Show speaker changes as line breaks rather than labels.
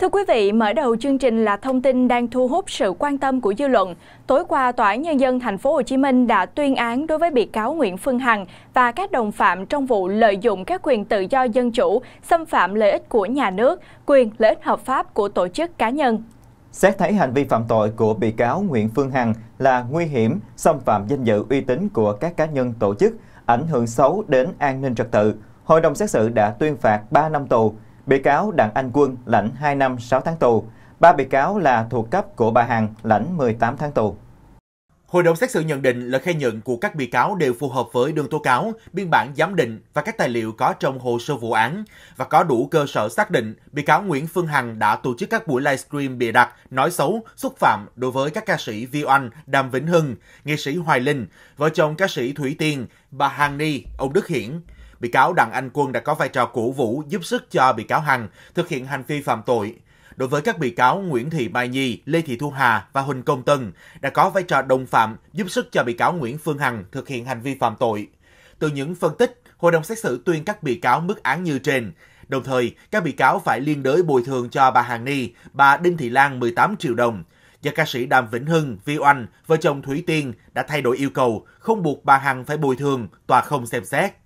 Thưa quý vị, mở đầu chương trình là thông tin đang thu hút sự quan tâm của dư luận. Tối qua, Tòa án Nhân dân Thành phố Hồ Chí Minh đã tuyên án đối với bị cáo Nguyễn Phương Hằng và các đồng phạm trong vụ lợi dụng các quyền tự do dân chủ, xâm phạm lợi ích của nhà nước, quyền lợi ích hợp pháp của tổ chức cá nhân.
Xét thấy hành vi phạm tội của bị cáo Nguyễn Phương Hằng là nguy hiểm, xâm phạm danh dự uy tín của các cá nhân tổ chức, ảnh hưởng xấu đến an ninh trật tự, Hội đồng xét xử đã tuyên phạt 3 năm tù, Bị cáo Đặng Anh Quân lãnh 2 năm 6 tháng tù, ba bị cáo là thuộc cấp của bà Hằng lãnh 18 tháng tù.
Hội đồng xét xử nhận định lời khai nhận của các bị cáo đều phù hợp với đơn tố cáo, biên bản giám định và các tài liệu có trong hồ sơ vụ án và có đủ cơ sở xác định bị cáo Nguyễn Phương Hằng đã tổ chức các buổi livestream bịa đặt, nói xấu, xúc phạm đối với các ca sĩ Vi Oanh, Đàm Vĩnh Hưng, nghệ sĩ Hoài Linh, vợ chồng ca sĩ Thủy Tiên, bà Hằng Ni, ông Đức Hiển bị cáo Đặng Anh Quân đã có vai trò cổ vũ giúp sức cho bị cáo Hằng thực hiện hành vi phạm tội. Đối với các bị cáo Nguyễn Thị Mai Nhi, Lê Thị Thu Hà và Huỳnh Công Tân đã có vai trò đồng phạm giúp sức cho bị cáo Nguyễn Phương Hằng thực hiện hành vi phạm tội. Từ những phân tích, hội đồng xét xử tuyên các bị cáo mức án như trên. Đồng thời, các bị cáo phải liên đới bồi thường cho bà Hàn Ni, bà Đinh Thị Lan 18 triệu đồng. Do ca sĩ Đàm Vĩnh Hưng, Vi Oanh, vợ chồng Thủy Tiên đã thay đổi yêu cầu, không buộc bà Hằng phải bồi thường, tòa không xem xét.